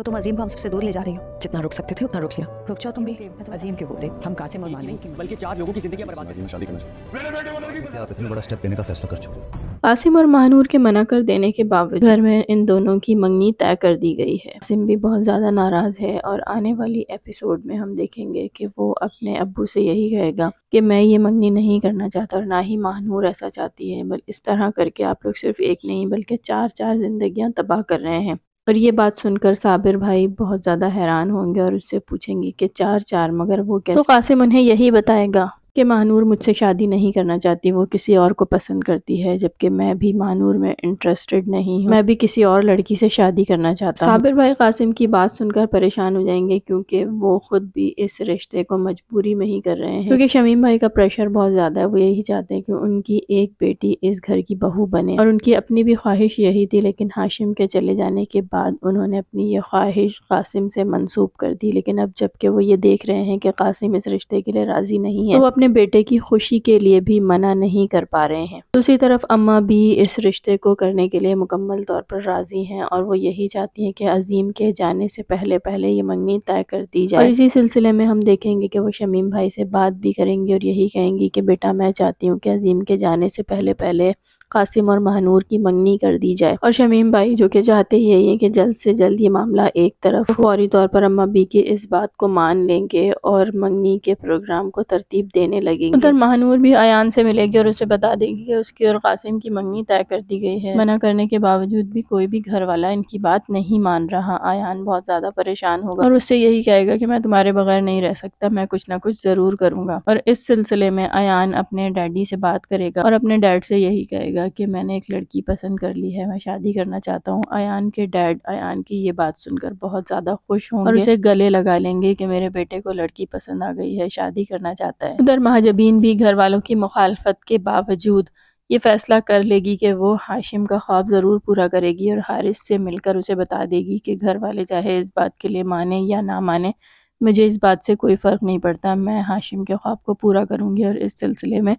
तो तुम अजीम को हम सबसे दूर ले जा रही हो जितना रुक सकते थे उतना रुक लिया रुक जाओ तुम भी अजीम के होते हम कासिम और मानी बल्कि चार लोगों की जिंदगी बर्बाद करनी शादी करना आप इतना बड़ा स्टेप लेने का फैसला कर चुके आसिम और महानूर के मना कर देने के बावजूद घर में इन दोनों की मंगनी तय कर दी गई है आसिम भी बहुत ज़्यादा नाराज़ है और आने वाली एपिसोड में हम देखेंगे कि वो अपने अबू से यही कहेगा कि मैं ये मंगनी नहीं करना चाहता और ना ही महानूर ऐसा चाहती है बल इस तरह करके आप लोग सिर्फ एक नहीं बल्कि चार चार जिंदगियां तबाह कर रहे हैं और ये बात सुनकर साबिर भाई बहुत ज़्यादा हैरान होंगे और उससे पूछेंगे कि चार चार मगर वो कैसे तो कासिम उन्हें यही बताएगा कि महानूर मुझसे शादी नहीं करना चाहती वो किसी और को पसंद करती है जबकि मैं भी महानूर में इंटरेस्टेड नहीं हूँ मैं भी किसी और लड़की से शादी करना चाहता हूँ साबिर भाई कासिम की बात सुनकर परेशान हो जाएंगे क्योंकि वो खुद भी इस रिश्ते को मजबूरी में ही कर रहे हैं क्योंकि शमीम भाई का प्रेशर बहुत ज़्यादा है वो यही चाहते हैं कि उनकी एक बेटी इस घर की बहू बने और उनकी अपनी भी ख्वाहिश यही थी लेकिन हाशिम के चले जाने के बाद उन्होंने अपनी ये ख्वाहिश कासिम से मनसूब कर दी लेकिन अब जबकि वो ये देख रहे हैं कि कासिम इस रिश्ते के लिए राज़ी नहीं है तो अपने बेटे की खुशी के लिए भी मना नहीं कर पा रहे हैं दूसरी तरफ अम्मा भी इस रिश्ते को करने के लिए मुकम्मल तौर पर राज़ी हैं और वो यही चाहती हैं कि अजीम के जाने से पहले पहले ये मंगनी तय कर दी जाए और इसी सिलसिले में हम देखेंगे कि वो शमीम भाई से बात भी करेंगी और यही कहेंगी कि बेटा मैं चाहती हूँ कि अजीम के जाने से पहले पहले कासिम और महानूर की मंगनी कर दी जाए और शमीम भाई जो कि चाहते यही है कि जल्द से जल्द ये मामला एक तरफ फौरी तौर पर अम्मा बी की इस बात को मान लेंगे और मंगनी के प्रोग्राम को तरतीब देने लगेंगे उधर महानूर भी आयान से मिलेगी और उसे बता देगी कि उसकी और कासिम की मंगनी तय कर दी गई है मना करने के बावजूद भी कोई भी घर वाला इनकी बात नहीं मान रहा आयान बहुत ज्यादा परेशान होगा और उससे यही कहेगा कि मैं तुम्हारे बगैर नहीं रह सकता मैं कुछ ना कुछ जरूर करूंगा और इस सिलसिले में आयान अपने डैडी से बात करेगा और अपने डैड से यही कहेगा लगेगा कि मैंने एक लड़की पसंद कर ली है मैं शादी करना चाहता हूँ अयान के डैड अयान की ये बात सुनकर बहुत ज़्यादा खुश होंगे और उसे गले लगा लेंगे कि मेरे बेटे को लड़की पसंद आ गई है शादी करना चाहता है उधर महाजबीन भी घर वालों की मुखालफत के बावजूद ये फैसला कर लेगी कि वो हाशिम का ख्वाब ज़रूर पूरा करेगी और हारिस से मिलकर उसे बता देगी कि घर वाले चाहे इस बात के लिए माने या ना माने मुझे इस बात से कोई फ़र्क नहीं पड़ता मैं हाशिम के ख्वाब को पूरा करूंगी और इस सिलसिले में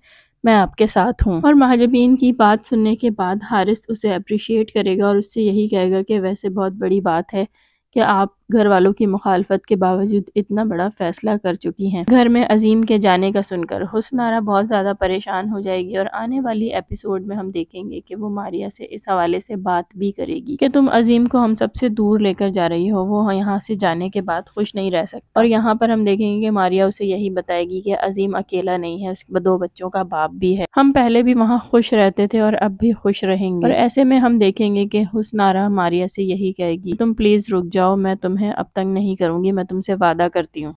मैं आपके साथ हूँ और महाजबीन की बात सुनने के बाद हारिस उसे अप्रिशिएट करेगा और उससे यही कहेगा कि वैसे बहुत बड़ी बात है कि आप घर वालों की मुखालफत के बावजूद इतना बड़ा फैसला कर चुकी हैं घर में अजीम के जाने का सुनकर हुसनारा बहुत ज़्यादा परेशान हो जाएगी और आने वाली एपिसोड में हम देखेंगे कि वो मारिया से इस हवाले से बात भी करेगी कि तुम अजीम को हम सबसे दूर लेकर जा रही हो वो यहाँ से जाने के बाद खुश नहीं रह सकती और यहाँ पर हम देखेंगे कि मारिया उसे यही बताएगी कि अजीम अकेला नहीं है उसके दो बच्चों का बाप भी है हम पहले भी वहाँ खुश रहते थे और अब भी खुश रहेंगे और ऐसे में हम देखेंगे कि हुसनारा मारिया से यही कहेगी तुम प्लीज रुक जाओ मैं तुम्हें है अब तंग नहीं करूँगी मैं तुमसे वादा करती हूँ